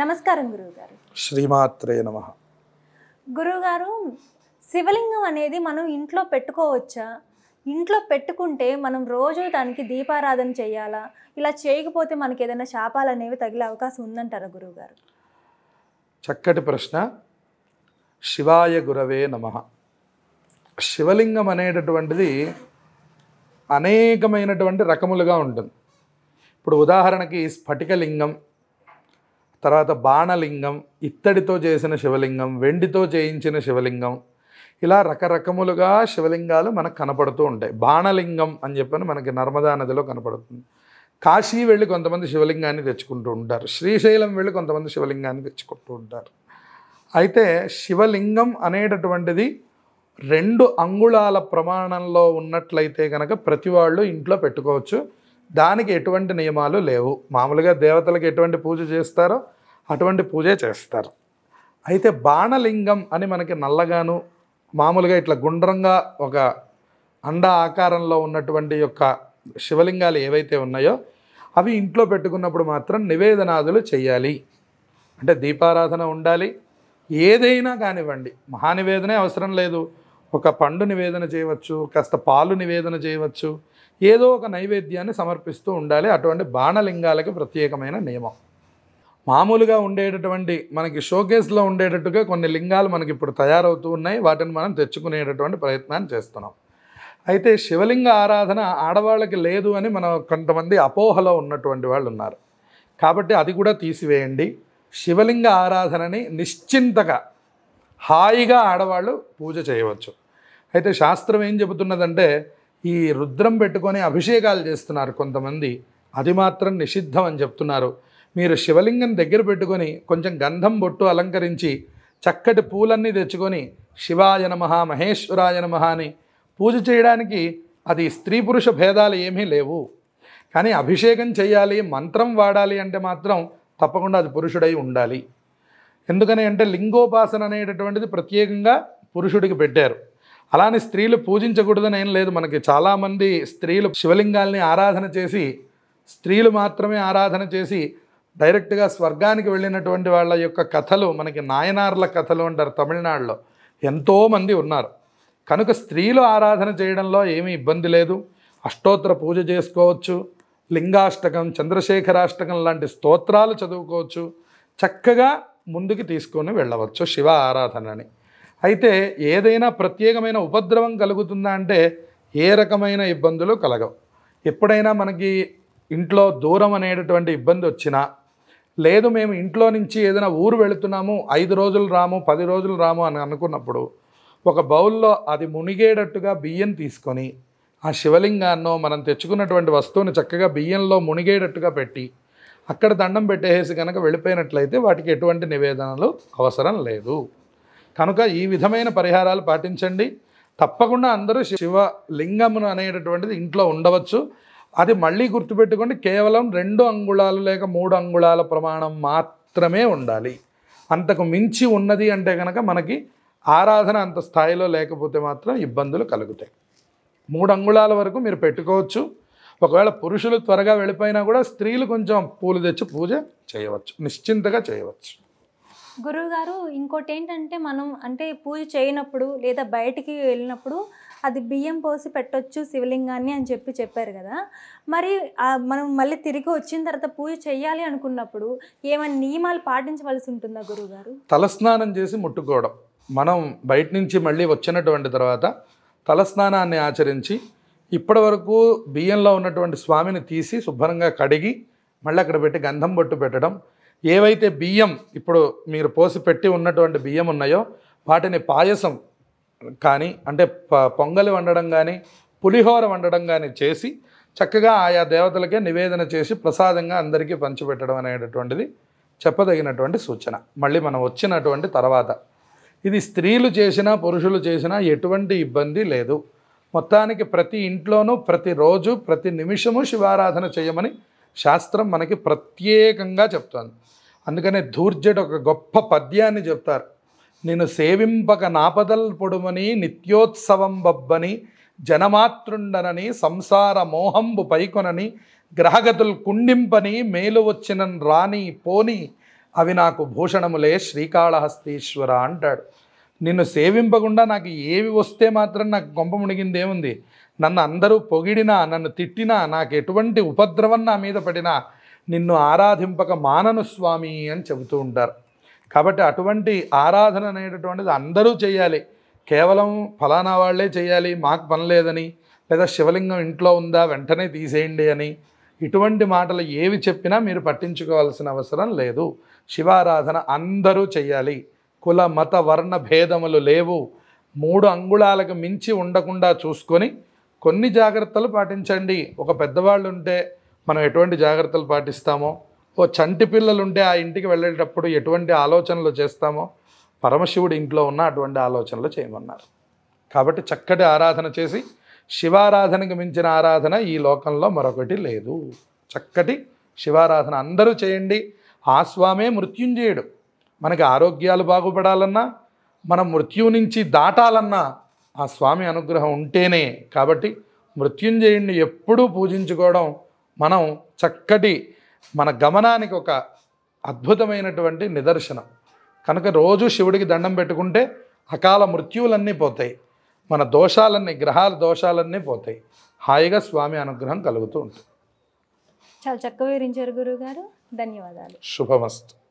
నమస్కారం గురువుగారు శ్రీమాత్రే నమ గురువుగారు శివలింగం అనేది మనం ఇంట్లో పెట్టుకోవచ్చా ఇంట్లో పెట్టుకుంటే మనం రోజు దానికి దీపారాధన చేయాలా ఇలా చేయకపోతే మనకి ఏదైనా శాపాలు అనేవి తగిలే అవకాశం ఉందంటారా గురువుగారు చక్కటి ప్రశ్న శివాయ గురవే నమ శివలింగం అనేటటువంటిది అనేకమైనటువంటి రకములుగా ఉంటుంది ఇప్పుడు ఉదాహరణకి స్ఫటికలింగం తర్వాత బాణలింగం ఇత్తడితో చేసిన శివలింగం వెండితో చేయించిన శివలింగం ఇలా రకరకములుగా శివలింగాలు మనకు కనపడుతూ ఉంటాయి బాణలింగం అని చెప్పని మనకి నర్మదా నదిలో కనపడుతుంది కాశీ వెళ్ళి కొంతమంది శివలింగాన్ని తెచ్చుకుంటూ ఉంటారు శ్రీశైలం వెళ్ళి కొంతమంది శివలింగాన్ని తెచ్చుకుంటూ ఉంటారు అయితే శివలింగం అనేటటువంటిది రెండు అంగుళాల ప్రమాణంలో ఉన్నట్లయితే కనుక ప్రతి వాళ్ళు ఇంట్లో పెట్టుకోవచ్చు దానికి ఎటువంటి నియమాలు లేవు మామూలుగా దేవతలకు ఎటువంటి పూజ చేస్తారో అటువంటి పూజే చేస్తారు అయితే బాణలింగం అని మనకి నల్లగాను మామూలుగా ఇట్లా గుండ్రంగా ఒక అండ ఆకారంలో ఉన్నటువంటి యొక్క శివలింగాలు ఏవైతే ఉన్నాయో అవి ఇంట్లో పెట్టుకున్నప్పుడు మాత్రం నివేదనాదులు చేయాలి అంటే దీపారాధన ఉండాలి ఏదైనా కానివ్వండి మహానివేదనే అవసరం లేదు ఒక పండు నివేదన చేయవచ్చు కాస్త పాలు నివేదన చేయవచ్చు ఏదో ఒక నైవేద్యాన్ని సమర్పిస్తూ ఉండాలి అటువంటి బాణలింగాలకి ప్రత్యేకమైన నియమం మామూలుగా ఉండేటటువంటి మనకి షోకేస్లో ఉండేటట్టుగా కొన్ని లింగాలు మనకి ఇప్పుడు తయారవుతూ ఉన్నాయి వాటిని మనం తెచ్చుకునేటటువంటి ప్రయత్నాన్ని చేస్తున్నాం అయితే శివలింగ ఆరాధన ఆడవాళ్ళకి లేదు అని మనం కొంతమంది అపోహలో ఉన్నటువంటి వాళ్ళు ఉన్నారు కాబట్టి అది కూడా తీసివేయండి శివలింగ ఆరాధనని నిశ్చింతగా హాయిగా ఆడవాళ్ళు పూజ చేయవచ్చు అయితే శాస్త్రం ఏం చెబుతున్నదంటే ఈ రుద్రం పెట్టుకొని అభిషేకాలు చేస్తున్నారు కొంతమంది అది మాత్రం నిషిద్ధం అని చెప్తున్నారు మీరు శివలింగం దగ్గర పెట్టుకొని కొంచెం గంధం బొట్టు అలంకరించి చక్కటి పూలన్నీ తెచ్చుకొని శివాయ నమ మహేశ్వరాయ నమ అని పూజ చేయడానికి అది స్త్రీ పురుష భేదాలు ఏమీ లేవు కానీ అభిషేకం చేయాలి మంత్రం వాడాలి అంటే మాత్రం తప్పకుండా అది పురుషుడై ఉండాలి ఎందుకని అంటే లింగోపాసన అనేటటువంటిది ప్రత్యేకంగా పురుషుడికి పెట్టారు అలానే స్త్రీలు పూజించకూడదని ఏం లేదు మనకి చాలామంది స్త్రీలు శివలింగాల్ని ఆరాధన చేసి స్త్రీలు మాత్రమే ఆరాధన చేసి డైరెక్ట్గా స్వర్గానికి వెళ్ళినటువంటి వాళ్ళ యొక్క కథలు మనకి నాయనార్ల కథలు అంటారు తమిళనాడులో ఎంతోమంది ఉన్నారు కనుక స్త్రీలు ఆరాధన చేయడంలో ఏమీ ఇబ్బంది లేదు అష్టోత్తర పూజ చేసుకోవచ్చు లింగాష్టకం చంద్రశేఖరాష్టకం లాంటి స్తోత్రాలు చదువుకోవచ్చు చక్కగా ముందుకు తీసుకొని వెళ్ళవచ్చు శివ ఆరాధనని అయితే ఏదైనా ప్రత్యేకమైన ఉపద్రవం కలుగుతుందా అంటే ఏ రకమైన ఇబ్బందులు కలగవు ఎప్పుడైనా మనకి ఇంట్లో దూరం అనేటటువంటి ఇబ్బంది వచ్చినా లేదు మేము ఇంట్లో నుంచి ఏదైనా ఊరు వెళుతున్నాము ఐదు రోజులు రాము పది రోజులు రాము అని అనుకున్నప్పుడు ఒక బౌల్లో అది మునిగేటట్టుగా బియ్యం తీసుకొని ఆ శివలింగాన్నో మనం తెచ్చుకున్నటువంటి వస్తువుని చక్కగా బియ్యంలో మునిగేటట్టుగా పెట్టి అక్కడ దండం పెట్టేసి కనుక వెళ్ళిపోయినట్లయితే వాటికి ఎటువంటి నివేదనలు అవసరం లేదు కనుక ఈ విధమైన పరిహారాలు పాటించండి తప్పకుండా అందరూ శివ లింగమును అనేటటువంటిది ఇంట్లో ఉండవచ్చు అది మళ్ళీ గుర్తుపెట్టుకోండి కేవలం రెండు అంగుళాలు లేక మూడు అంగుళాల ప్రమాణం మాత్రమే ఉండాలి అంతకు మించి ఉన్నది అంటే కనుక మనకి ఆరాధన అంత స్థాయిలో లేకపోతే మాత్రం ఇబ్బందులు కలుగుతాయి మూడు అంగుళాల వరకు మీరు పెట్టుకోవచ్చు ఒకవేళ పురుషులు త్వరగా వెళ్ళిపోయినా కూడా స్త్రీలు కొంచెం పూలు తెచ్చి పూజ చేయవచ్చు నిశ్చింతగా చేయవచ్చు గురువు గారు ఇంకోటి ఏంటంటే మనం అంటే పూజ చేయనప్పుడు లేదా బయటికి వెళ్ళినప్పుడు అది బియ్యం పోసి పెట్టొచ్చు శివలింగాన్ని అని చెప్పి చెప్పారు కదా మరి మనం మళ్ళీ తిరిగి వచ్చిన తర్వాత పూజ చేయాలి అనుకున్నప్పుడు ఏమైనా నియమాలు పాటించవలసి ఉంటుందా గురువు గారు తలస్నానం చేసి ముట్టుకోవడం మనం బయట నుంచి మళ్ళీ వచ్చినటువంటి తర్వాత తలస్నానాన్ని ఆచరించి ఇప్పటి వరకు బియ్యంలో ఉన్నటువంటి స్వామిని తీసి శుభ్రంగా కడిగి మళ్ళీ అక్కడ పెట్టి గంధం బొట్టు పెట్టడం ఏవైతే బియ్యం ఇప్పుడు మీరు పోసి పెట్టి ఉన్నటువంటి బియ్యం ఉన్నాయో వాటిని పాయసం కానీ అంటే పొంగలి వండడం కానీ పులిహోర వండడం కానీ చేసి చక్కగా ఆయా దేవతలకే నివేదన చేసి ప్రసాదంగా అందరికీ పంచిపెట్టడం అనేటటువంటిది చెప్పదగినటువంటి సూచన మళ్ళీ మనం వచ్చినటువంటి తర్వాత ఇది స్త్రీలు చేసినా పురుషులు చేసినా ఎటువంటి ఇబ్బంది లేదు మొత్తానికి ప్రతి ఇంట్లోనూ ప్రతిరోజు ప్రతి నిమిషము శివారాధన చేయమని శాస్త్రం మనకి ప్రత్యేకంగా చెప్తుంది అందుకనే ధూర్జుడు ఒక గొప్ప పద్యాన్ని చెప్తారు నేను సేవింపక నాపదల్ పొడుమని నిత్యోత్సవం బబ్బని జనమాతృండనని సంసార మోహంబు పైకొనని గ్రహగతులు కుండింపని మేలు వచ్చిన రాని పోని అవి నాకు భూషణములే శ్రీకాళహస్తీశ్వర అంటాడు నిన్ను సేవింపకుండా నాకు ఏవి వస్తే మాత్రం నాకు గొంప మునిగింది ఏముంది నన్ను అందరూ పొగిడినా నన్ను తిట్టినా నాకు ఎటువంటి ఉపద్రవం నా మీద పడినా నిన్ను ఆరాధింపక మానను స్వామి అని చెబుతూ ఉంటారు కాబట్టి అటువంటి ఆరాధన అనేటటువంటిది అందరూ చేయాలి కేవలం ఫలానా వాళ్లే చేయాలి మాకు పని లేదని లేదా శివలింగం ఇంట్లో ఉందా వెంటనే తీసేయండి అని ఇటువంటి మాటలు ఏవి చెప్పినా మీరు పట్టించుకోవాల్సిన అవసరం లేదు శివారాధన అందరూ చేయాలి కుల మత వర్ణ భేదములు లేవు మూడు అంగుళాలకు మించి ఉండకుండా చూసుకొని కొన్ని జాగ్రత్తలు పాటించండి ఒక పెద్దవాళ్ళు ఉంటే మనం ఎటువంటి జాగ్రత్తలు పాటిస్తామో ఓ చంటి పిల్లలు ఉంటే ఆ ఇంటికి వెళ్ళేటప్పుడు ఎటువంటి ఆలోచనలు చేస్తామో పరమశివుడు ఇంట్లో ఉన్న అటువంటి ఆలోచనలు చేయమన్నారు కాబట్టి చక్కటి ఆరాధన చేసి శివారాధనకు మించిన ఆరాధన ఈ లోకంలో మరొకటి లేదు చక్కటి శివారాధన అందరూ చేయండి ఆ స్వామే మృత్యుంజయుడు మనకి ఆరోగ్యాలు బాగుపడాలన్నా మనం మృత్యువు నుంచి దాటాలన్నా ఆ స్వామి అనుగ్రహం ఉంటేనే కాబట్టి మృత్యుంజయుణ్ణి ఎప్పుడూ పూజించుకోవడం మనం చక్కటి మన గమనానికి ఒక అద్భుతమైనటువంటి నిదర్శనం కనుక రోజు శివుడికి దండం పెట్టుకుంటే అకాల మృత్యువులన్నీ పోతాయి మన దోషాలన్నీ గ్రహాల దోషాలన్నీ పోతాయి హాయిగా స్వామి అనుగ్రహం కలుగుతూ ఉంటుంది చాలా చక్కగా వివరించారు గురువుగారు ధన్యవాదాలు శుభమస్తు